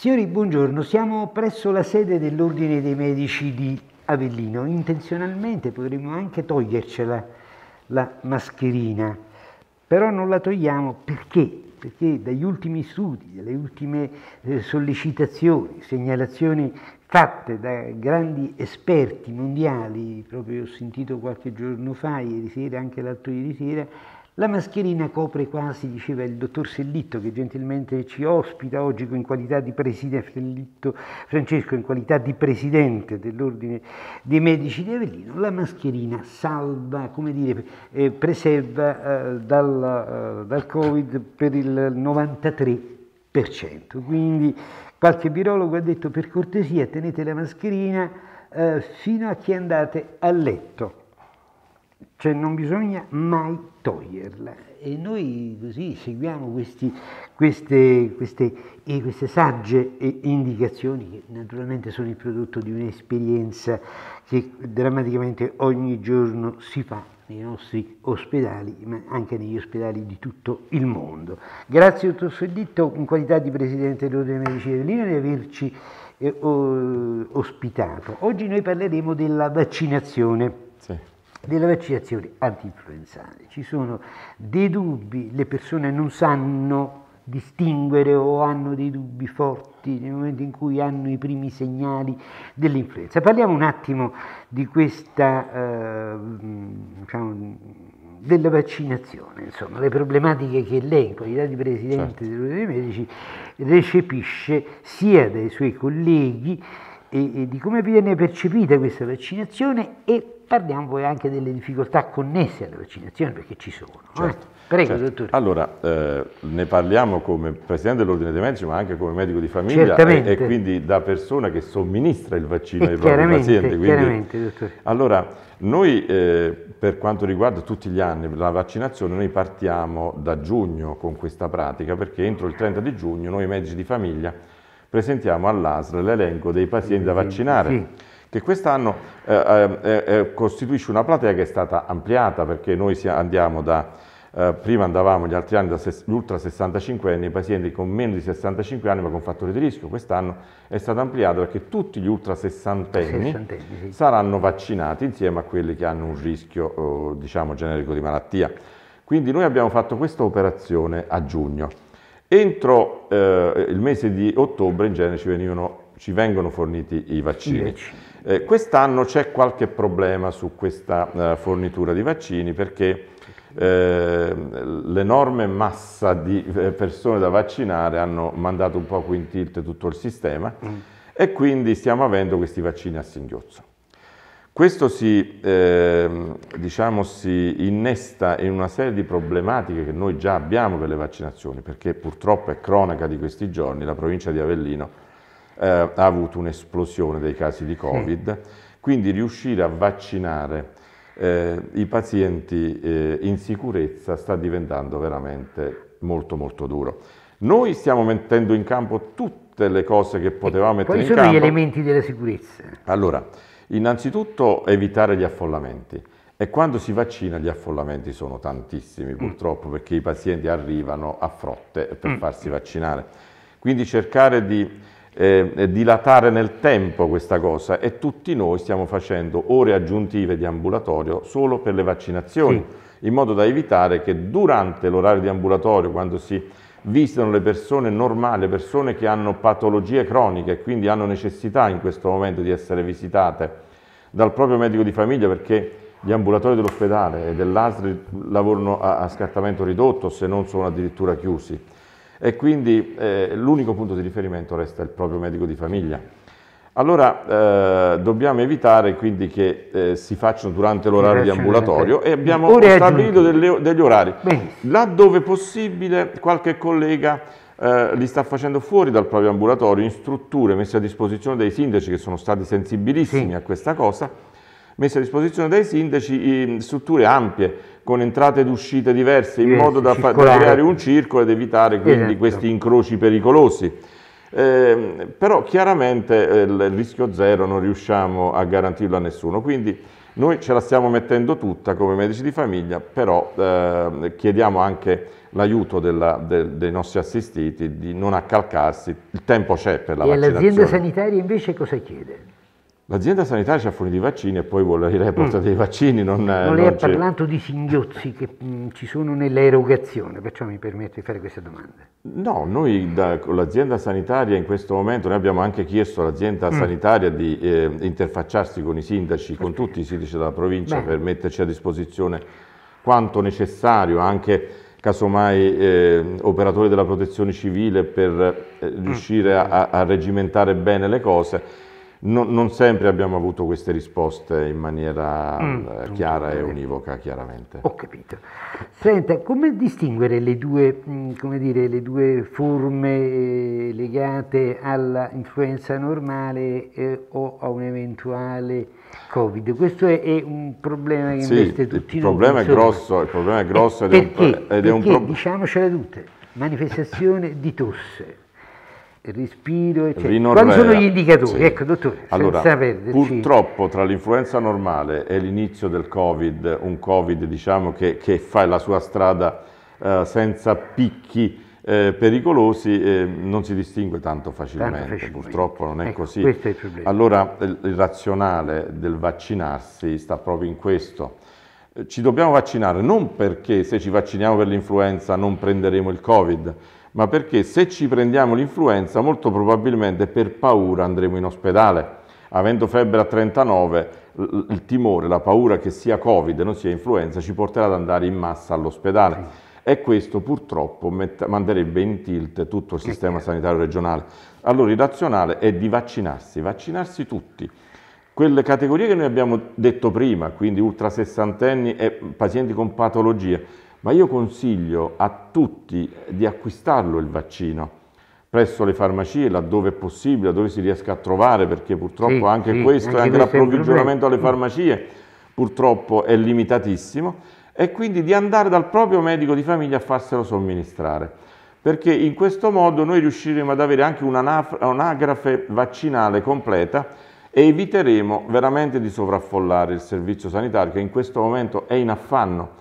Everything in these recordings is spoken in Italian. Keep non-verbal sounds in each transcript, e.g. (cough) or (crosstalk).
Signori, buongiorno. Siamo presso la sede dell'Ordine dei Medici di Avellino. Intenzionalmente potremmo anche togliercela la mascherina, però non la togliamo perché? Perché dagli ultimi studi, dalle ultime eh, sollecitazioni, segnalazioni fatte da grandi esperti mondiali, proprio ho sentito qualche giorno fa, ieri sera, anche l'altro ieri sera, la mascherina copre quasi, diceva il dottor Sellitto, che gentilmente ci ospita oggi in qualità di presidente, Sellitto Francesco in qualità di presidente dell'Ordine dei Medici di Avellino, la mascherina salva, come dire, eh, preserva eh, dal, eh, dal Covid per il 93%. Quindi qualche virologo ha detto per cortesia tenete la mascherina eh, fino a che andate a letto cioè non bisogna mai toglierla. E noi così seguiamo questi, queste, queste, queste, sagge indicazioni che naturalmente sono il prodotto di un'esperienza che drammaticamente ogni giorno si fa nei nostri ospedali, ma anche negli ospedali di tutto il mondo. Grazie dottor Sodditto in qualità di Presidente dell'Ordine della Medicina dell'Ina di averci eh, ospitato. Oggi noi parleremo della vaccinazione. Sì delle vaccinazioni anti-influenzali. Ci sono dei dubbi, le persone non sanno distinguere o hanno dei dubbi forti nel momento in cui hanno i primi segnali dell'influenza. Parliamo un attimo di questa, eh, diciamo, della vaccinazione, insomma, le problematiche che lei in qualità di Presidente certo. dell'Ordine dei Medici recepisce sia dai suoi colleghi e, e di come viene percepita questa vaccinazione e parliamo poi anche delle difficoltà connesse alla vaccinazione perché ci sono. Eh? Certo, eh? Prego, certo. dottore. Allora, eh, ne parliamo come Presidente dell'Ordine dei Medici, ma anche come medico di famiglia e, e, quindi da persona che somministra il vaccino e eh, ai propri pazienti. Quindi, chiaramente, dottore. Allora, noi eh, per quanto riguarda tutti gli anni la vaccinazione, noi partiamo da giugno con questa pratica perché entro il 30 di giugno noi medici di famiglia presentiamo all'ASR l'elenco dei pazienti da vaccinare. Sì. Che quest'anno eh eh, eh, eh, costituisce una platea che è stata ampliata perché noi andiamo da Uh, prima andavamo gli altri anni da gli ultra 65 anni, i pazienti con meno di 65 anni ma con fattori di rischio, quest'anno è stato ampliato perché tutti gli ultra 60 anni saranno vaccinati insieme a quelli che hanno un rischio uh, diciamo generico di malattia. Quindi noi abbiamo fatto questa operazione a giugno. Entro eh, il mese di ottobre in genere ci, venivano, ci vengono forniti i vaccini. Eh, Quest'anno c'è qualche problema su questa eh, fornitura di vaccini perché eh, l'enorme massa di eh, persone da vaccinare hanno mandato un po' in tilt tutto il sistema mm. e quindi stiamo avendo questi vaccini a singhiozzo. Questo si, eh, diciamo, si innesta in una serie di problematiche che noi già abbiamo per le vaccinazioni, perché purtroppo è cronaca di questi giorni, la provincia di Avellino eh, ha avuto un'esplosione dei casi di Covid, quindi riuscire a vaccinare eh, i pazienti eh, in sicurezza sta diventando veramente molto molto duro. Noi stiamo mettendo in campo tutte le cose che potevamo mettere in campo. Quali sono gli elementi della sicurezza? Allora, Innanzitutto evitare gli affollamenti e quando si vaccina gli affollamenti sono tantissimi mm. purtroppo perché i pazienti arrivano a frotte per mm. farsi vaccinare. Quindi cercare di eh, dilatare nel tempo questa cosa e tutti noi stiamo facendo ore aggiuntive di ambulatorio solo per le vaccinazioni, sì. in modo da evitare che durante l'orario di ambulatorio, quando si visitano le persone normali, le persone che hanno patologie croniche e quindi hanno necessità in questo momento di essere visitate dal proprio medico di famiglia perché gli ambulatori dell'ospedale e dell'ASRI lavorano a, a, scattamento ridotto se non sono addirittura chiusi e quindi eh, l'unico punto di riferimento resta il proprio medico di famiglia. Allora eh, dobbiamo evitare quindi che eh, si facciano durante l'orario di ambulatorio e abbiamo Ora stabilito delle, degli orari. Benissimo. Laddove possibile qualche collega eh, li sta facendo fuori dal proprio ambulatorio in strutture messe a disposizione dai sindaci che sono stati sensibilissimi sì. a questa cosa, messe a disposizione dai sindaci in strutture ampie con entrate ed uscite diverse in yes, modo da, da creare un circolo ed evitare quindi esatto. questi incroci pericolosi. Eh, però chiaramente eh, il rischio zero non riusciamo a garantirlo a nessuno, quindi noi ce la stiamo mettendo tutta come medici di famiglia, però eh, chiediamo anche l'aiuto de, dei nostri assistiti di non accalcarsi, il tempo c'è per la e vaccinazione. E l'azienda sanitaria invece cosa chiede? L'azienda sanitaria ci ha fornito i vaccini e poi vuole il report mm. dei vaccini. Non, eh, non lei non ha parlato di singhiozzi che mm, ci sono nell'erogazione, perciò mi permetto di fare queste domande. No, noi da, con l'azienda sanitaria in questo momento, noi abbiamo anche chiesto all'azienda mm. sanitaria di eh, interfacciarsi con i sindaci, con tutti i sindaci della provincia Bene. per metterci a disposizione quanto necessario, anche casomai eh, operatori della protezione civile per eh, mm. riuscire a, a, regimentare bene le cose non, non, sempre abbiamo avuto queste risposte in maniera mm, eh, chiara e univoca, chiaramente. Ho capito. Senta, come distinguere le due, mm, come dire, le due forme eh, legate all'influenza normale eh, o a un eventuale Covid? Questo è, è un problema che sì, investe tutti il problema noi. È grosso, il problema è grosso ed è un, ed perché, è un problema. Diciamocele tutte, manifestazione di tosse il respiro, eccetera. Quali sono gli indicatori? Sì. Ecco, dottore, allora, perderci... Purtroppo tra l'influenza normale e l'inizio del Covid, un Covid diciamo, che, che, fa la sua strada eh, senza picchi eh, pericolosi, eh, non si distingue tanto facilmente, tanto facilmente. purtroppo non è ecco, così. È il allora il razionale del vaccinarsi sta proprio in questo. Ci dobbiamo vaccinare non perché se ci vacciniamo per l'influenza non prenderemo il Covid, ma perché se ci prendiamo l'influenza molto probabilmente per paura andremo in ospedale. Avendo febbre a 39, il timore, la paura che sia Covid non sia influenza ci porterà ad andare in massa all'ospedale. E questo purtroppo manderebbe in tilt tutto il sistema sanitario regionale. Allora il razionale è di vaccinarsi, vaccinarsi tutti quelle categorie che noi abbiamo detto prima, quindi ultra sessantenni e pazienti con patologie, ma io consiglio a tutti di acquistarlo il vaccino presso le farmacie, laddove è possibile, dove si riesca a trovare, perché purtroppo sì, anche sì, questo, anche, anche l'approvvigionamento alle farmacie, purtroppo è limitatissimo, e quindi di andare dal proprio medico di famiglia a farselo somministrare, perché in questo modo noi riusciremo ad avere anche un'agrafe vaccinale completa e eviteremo veramente di sovraffollare il servizio sanitario che in questo momento è in affanno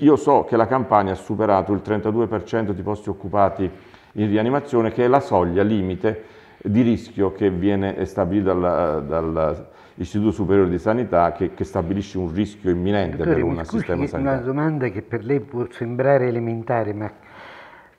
io so che la Campania ha superato il 32% di posti occupati in rianimazione, che è la soglia limite di rischio che viene stabilita dall'Istituto Superiore di Sanità, che, che, stabilisce un rischio imminente Dottore, per un sistema sanitario. Una domanda che per lei può sembrare elementare, ma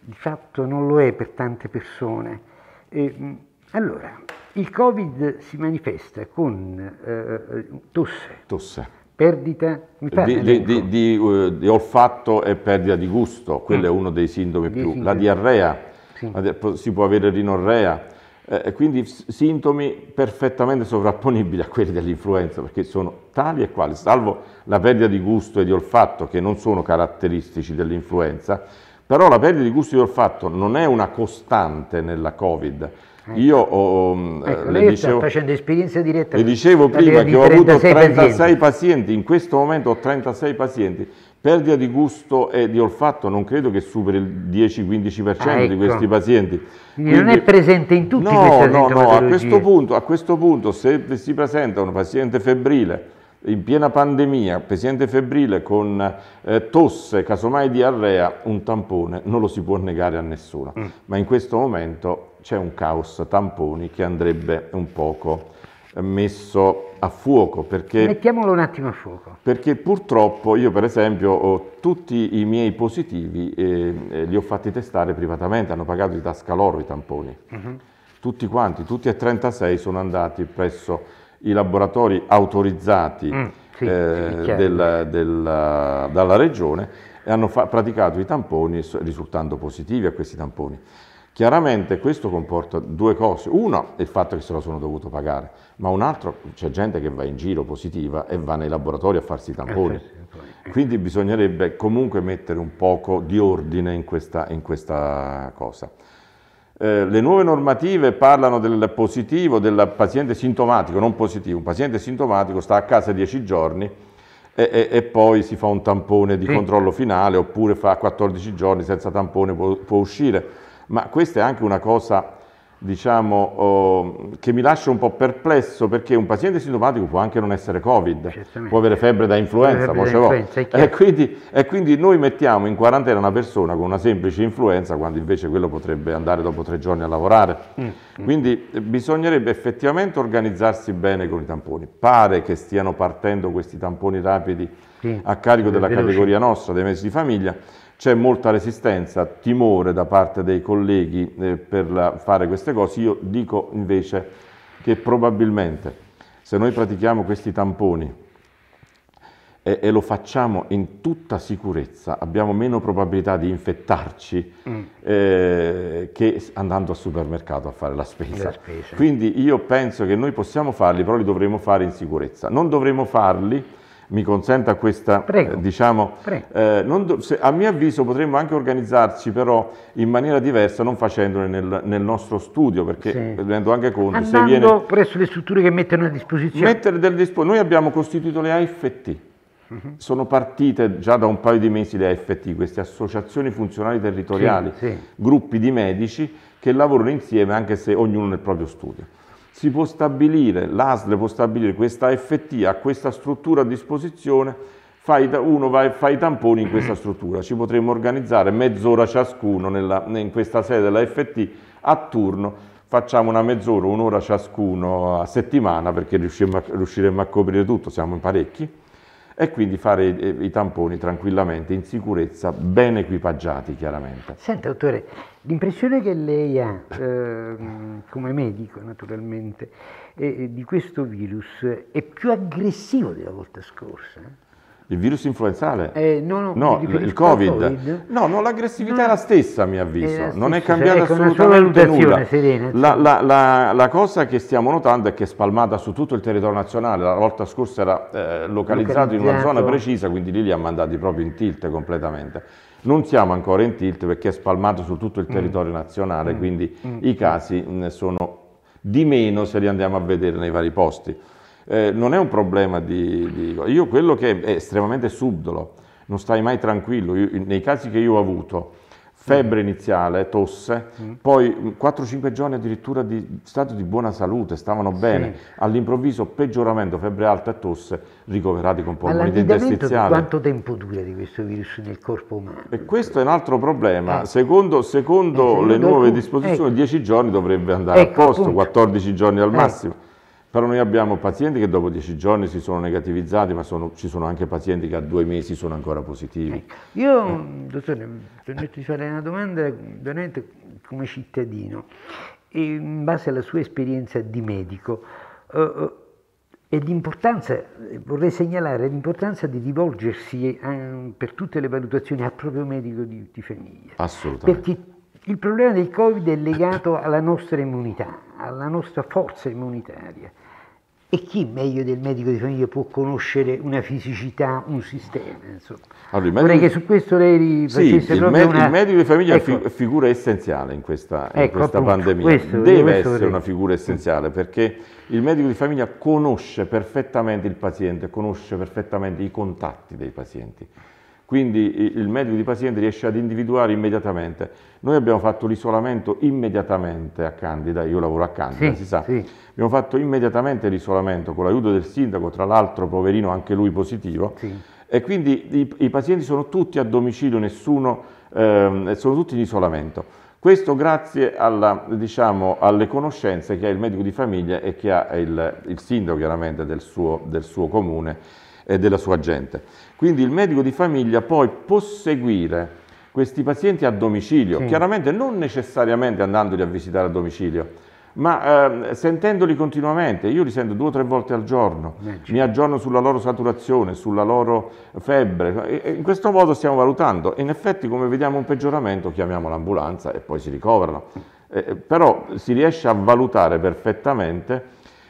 di fatto non lo è per tante persone. E, ehm, allora, il Covid si manifesta con eh, eh tosse. tosse Perdita di, di, di, di, uh, di, olfatto e perdita di gusto, quello mm. è uno dei sintomi più. Sintomi. La diarrea, sì. la, si può avere rinorrea, eh, quindi sintomi perfettamente sovrapponibili a quelli dell'influenza, perché sono tali e quali, salvo la perdita di gusto e di olfatto che non sono caratteristici dell'influenza, però la perdita di gusto e di olfatto non è una costante nella Covid, eh. Io ho, mm, ecco, eh, le dicevo, facendo esperienza diretta. Le dicevo prima di che ho avuto 36 pazienti. pazienti. in questo momento ho 36 pazienti. Perdita di gusto e di olfatto non credo che superi il 10-15% ah, ecco. di questi pazienti. Quindi, non è presente in tutti no, no, no, a questo, punto, a questo punto se si presenta un paziente febbrile in piena pandemia, paziente febbrile con eh, tosse, casomai diarrea, un tampone non lo si può negare a nessuno, mm. ma in questo momento c'è un caos tamponi che andrebbe un poco eh, messo a fuoco perché mettiamolo un attimo a fuoco perché purtroppo io per esempio ho tutti i miei positivi eh, eh, li ho fatti testare privatamente hanno pagato di tasca loro i tamponi uh mhm. -huh. tutti quanti tutti e 36 sono andati presso i laboratori autorizzati mm, sì, eh, sì, del, del, dalla regione e hanno praticato i tamponi risultando positivi a questi tamponi Chiaramente questo comporta due cose. Uno è il fatto che se lo sono dovuto pagare, ma un altro c'è gente che va in giro positiva e va nei laboratori a farsi i eh, tamponi. Quindi bisognerebbe comunque mettere un poco di ordine in questa, in questa cosa. Eh, le nuove normative parlano del positivo, del paziente sintomatico, non positivo. Un paziente sintomatico sta a casa dieci giorni e, e, e, poi si fa un tampone di controllo finale oppure fa 14 giorni senza tampone può, può uscire ma questa è anche una cosa diciamo, oh, che mi lascia un po' perplesso perché un paziente sintomatico può anche non essere Covid, può avere febbre da influenza, febbre da influenza e, quindi, e, quindi, noi mettiamo in quarantena una persona con una semplice influenza quando invece quello potrebbe andare dopo tre giorni a lavorare. Mm. mm. Quindi eh, bisognerebbe effettivamente organizzarsi bene con i tamponi. Pare che stiano partendo questi tamponi rapidi sì. a carico della categoria nostra, dei mesi di famiglia c'è molta resistenza, timore da parte dei colleghi eh, per la, fare queste cose. Io dico invece che probabilmente se noi pratichiamo questi tamponi e, e lo facciamo in tutta sicurezza, abbiamo meno probabilità di infettarci mm. eh, che andando al supermercato a fare la spesa. la spesa. Quindi io penso che noi possiamo farli, però li dovremo fare in sicurezza. Non dovremo farli mi consenta questa, eh, Prego. diciamo, Prego. Eh, non, se, a mio avviso potremmo anche organizzarci però in maniera diversa, non facendole nel, nel nostro studio, perché sì. rendo anche conto Andando se viene... presso le strutture che mettono a disposizione. Mettere del dispo- noi abbiamo costituito le AFT, mhm. sono partite già da un paio di mesi le AFT, queste associazioni funzionali territoriali, sì, sì. gruppi di medici che lavorano insieme anche se ognuno nel proprio studio si può stabilire, l'ASL può stabilire questa FT a questa struttura a disposizione, uno va e fa i tamponi in questa struttura, ci potremmo organizzare mezz'ora ciascuno nella, in questa sede della FT a turno, facciamo una mezz'ora, un'ora ciascuno a settimana perché riusciremo a, riusciremo a coprire tutto, siamo in parecchi e quindi fare i, i, tamponi tranquillamente, in sicurezza, ben equipaggiati chiaramente. Senta dottore, l'impressione che lei ha, eh, come medico naturalmente, eh, di questo virus è più aggressivo della volta scorsa? Il virus influenzale? Eh, no, no, no il, il COVID. COVID. No, no l'aggressività no. è la stessa, a mio eh, avviso. È non è cambiata cioè, assolutamente nulla. Serena, la, la, la, la, cosa che stiamo notando è che è spalmata su tutto il territorio nazionale. La volta scorsa era eh, localizzato, localizzato in una zona precisa, quindi lì li ha mandati proprio in tilt completamente. Non siamo ancora in tilt perché è spalmato su tutto il mm. territorio mm. nazionale, mm. quindi mm. i casi sono di meno se li andiamo a vedere nei vari posti. Eh, non è un problema di, di, Io quello che è estremamente subdolo, non stai mai tranquillo, io, nei casi che io ho avuto, febbre mm. iniziale, tosse, mm. poi 4-5 mm, giorni addirittura di stato di buona salute, stavano bene, sì. all'improvviso peggioramento, febbre alta e tosse, ricoverati con polmonite interstiziale. interstiziali. quanto tempo dura di questo virus nel corpo umano? E questo è un altro problema, eh. secondo, secondo eh, le nuove disposizioni ecco. 10 giorni dovrebbe andare ecco, a posto, appunto. 14 giorni al ecco. massimo. Eh. Però noi abbiamo pazienti che dopo dieci giorni si sono negativizzati, ma sono, ci sono anche pazienti che a due mesi sono ancora positivi. Ecco. Io, eh. dottore, permetto di fare una domanda veramente come cittadino, in base alla sua esperienza di medico, eh, e eh, l'importanza, vorrei segnalare l'importanza di rivolgersi a, eh, per tutte le valutazioni al proprio medico di, di famiglia. Assolutamente. Perché il problema del Covid è legato alla nostra immunità, alla nostra forza immunitaria. E chi meglio del medico di famiglia può conoscere una fisicità, un sistema? Allora, medico... Vorrei che su questo lei facesse sì, proprio il una... Il medico di famiglia ecco. è fi ecco. figura essenziale in questa, ecco, in questa appunto, pandemia. Questo, Deve questo essere vorrei... una figura essenziale perché il medico di famiglia conosce perfettamente il paziente, conosce perfettamente i contatti dei pazienti quindi il medico di paziente riesce ad individuare immediatamente. Noi abbiamo fatto l'isolamento immediatamente a Candida, io lavoro a Candida, sì, si sa, sì. abbiamo fatto immediatamente l'isolamento con l'aiuto del sindaco, tra l'altro poverino anche lui positivo, sì. e quindi i, i, pazienti sono tutti a domicilio, nessuno, ehm, sono tutti in isolamento. Questo grazie alla, diciamo, alle conoscenze che ha il medico di famiglia e che ha il, il sindaco chiaramente del suo, del suo comune e della sua gente. Quindi il medico di famiglia poi può seguire questi pazienti a domicilio, sì. chiaramente non necessariamente andandoli a visitare a domicilio, ma eh, sentendoli continuamente, io li sento due o tre volte al giorno, Legge. Eh, certo. mi aggiorno sulla loro saturazione, sulla loro febbre, e in questo modo stiamo valutando. In effetti come vediamo un peggioramento chiamiamo l'ambulanza e poi si ricoverano, eh, eh però si riesce a valutare perfettamente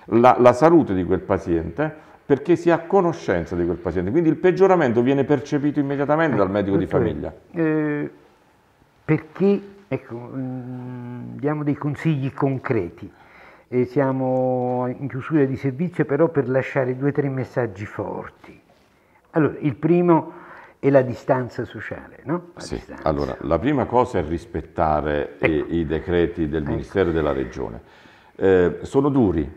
la, la salute di quel paziente perché si ha conoscenza di quel paziente, quindi il peggioramento viene percepito immediatamente dal eh, medico di famiglia. Eh, perché, ecco, mm, diamo dei consigli concreti, e eh, siamo in chiusura di servizio però per lasciare due o tre messaggi forti. Allora, il primo è la distanza sociale. No? La sì, distanza. Allora, la prima cosa è rispettare ecco. i, i, decreti del ecco. Ministero della Regione. Eh, sono duri,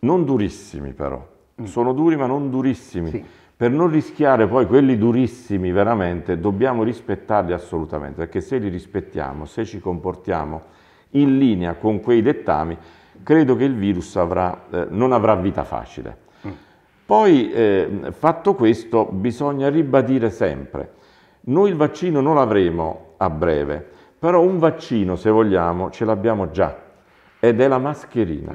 non durissimi però, Mm. sono duri ma non durissimi. Sì. Per non rischiare poi quelli durissimi veramente, dobbiamo rispettarli assolutamente, perché se li rispettiamo, se ci comportiamo in linea con quei dettami, credo che il virus avrà, eh, non avrà vita facile. Mm. Poi, eh, fatto questo, bisogna ribadire sempre, noi il vaccino non l'avremo a breve, però un vaccino, se vogliamo, ce l'abbiamo già ed è la mascherina.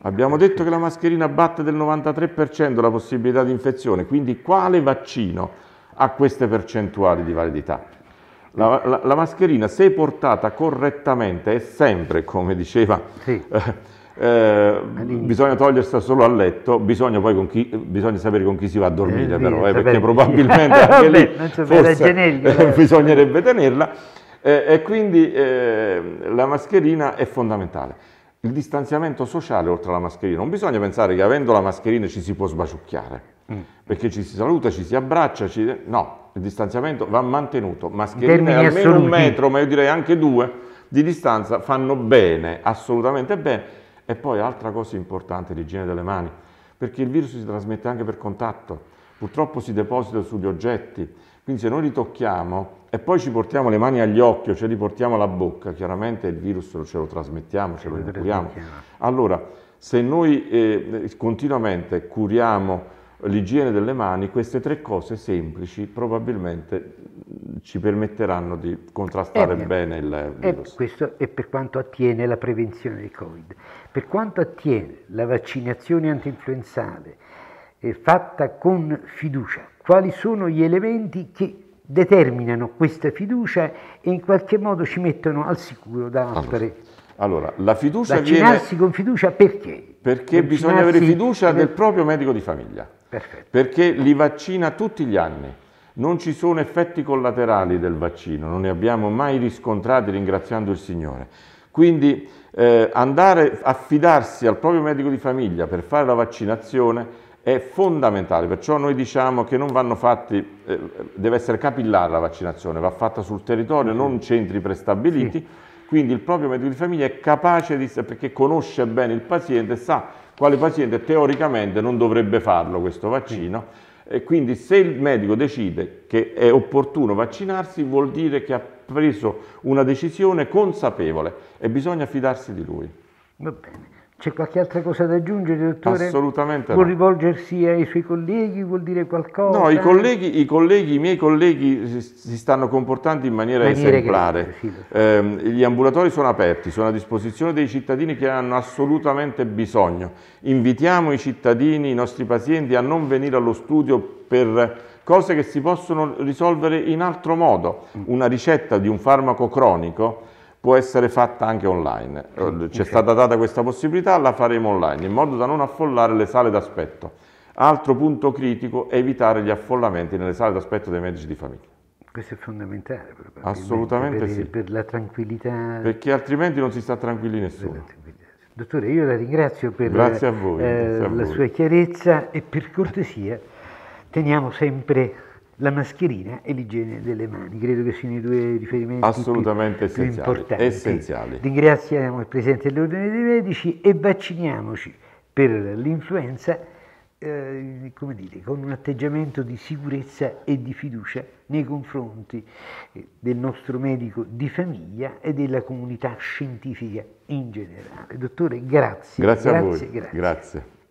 Abbiamo detto che la mascherina batte del 93% la possibilità di infezione, quindi quale vaccino ha queste percentuali di validità? La, la, la mascherina, se portata correttamente, è sempre, come diceva, sì. eh, eh bisogna togliersela solo a letto, bisogna poi con chi, bisogna sapere con chi si va a eh, dormire, eh, però, perché probabilmente (laughs) anche lì forse, genelli, (laughs) bisognerebbe tenerla. Eh, e quindi la mascherina è fondamentale il distanziamento sociale oltre alla mascherina. Non bisogna pensare che avendo la mascherina ci si può sbaciucchiare, mm. perché ci si saluta, ci si abbraccia, ci... no, il distanziamento va mantenuto. Mascherine almeno assoluti. un metro, ma io direi anche due di distanza fanno bene, assolutamente bene. E poi altra cosa importante, l'igiene delle mani, perché il virus si trasmette anche per contatto. Purtroppo si deposita sugli oggetti, quindi se noi li tocchiamo e poi ci portiamo le mani agli occhi, ce li portiamo alla bocca, chiaramente il virus ce lo trasmettiamo, ce lo curiamo. Allora, se noi eh, continuamente curiamo l'igiene delle mani, queste tre cose semplici probabilmente mm, ci permetteranno di contrastare eh, bene il eh, eh, virus. Eh, questo è per quanto attiene la prevenzione del Covid. Per quanto attiene la vaccinazione antinfluenzale eh, fatta con fiducia, quali sono gli elementi che determinano questa fiducia e in qualche modo ci mettono al sicuro da altre. Allora, la fiducia Vaccinarsi viene... con fiducia perché? Perché Vaccinarsi bisogna avere fiducia nel... del proprio medico di famiglia. Perfetto. Perché li vaccina tutti gli anni. Non ci sono effetti collaterali del vaccino, non ne abbiamo mai riscontrati ringraziando il Signore. Quindi eh, andare, affidarsi al proprio medico di famiglia per fare la vaccinazione è fondamentale, perciò noi diciamo che non vanno fatti, eh, deve essere capillare la vaccinazione, va fatta sul territorio, mm. non centri prestabiliti, sì. quindi il proprio medico di famiglia è capace di, perché conosce bene il paziente, sa quale paziente teoricamente non dovrebbe farlo questo vaccino, sì. e quindi se il medico decide che è opportuno vaccinarsi vuol dire che ha preso una decisione consapevole e bisogna fidarsi di lui. Va bene. C'è qualche altra cosa da aggiungere, dottore? Assolutamente. Vuol no. rivolgersi ai suoi colleghi? Vuol dire qualcosa? No, i, colleghi, i, colleghi, i miei colleghi si, stanno comportando in maniera, maniera esemplare. Che... Sì, sì. Eh, gli ambulatori sono aperti, sono a disposizione dei cittadini che hanno assolutamente bisogno. Invitiamo i cittadini, i nostri pazienti a non venire allo studio per cose che si possono risolvere in altro modo. Una ricetta di un farmaco cronico può essere fatta anche online. Mm, C'è okay. stata data questa possibilità, la faremo online, in modo da non affollare le sale d'aspetto. Altro punto critico è evitare gli affollamenti nelle sale d'aspetto dei medici di famiglia. Questo è fondamentale Assolutamente per, sì. per la tranquillità. Perché altrimenti non si sta tranquilli nessuno. Dottore, io la ringrazio per voi, eh, la voi. sua chiarezza e per cortesia teniamo sempre la mascherina e l'igiene delle mani. Credo che siano i due riferimenti assolutamente più, essenziali, più importanti. Essenziali. Ringraziamo il Presidente dell'Ordine dei Medici e vacciniamoci per l'influenza eh, come dire, con un atteggiamento di sicurezza e di fiducia nei confronti eh, del nostro medico di famiglia e della comunità scientifica in generale. Dottore, grazie. Grazie, grazie a voi. grazie. grazie.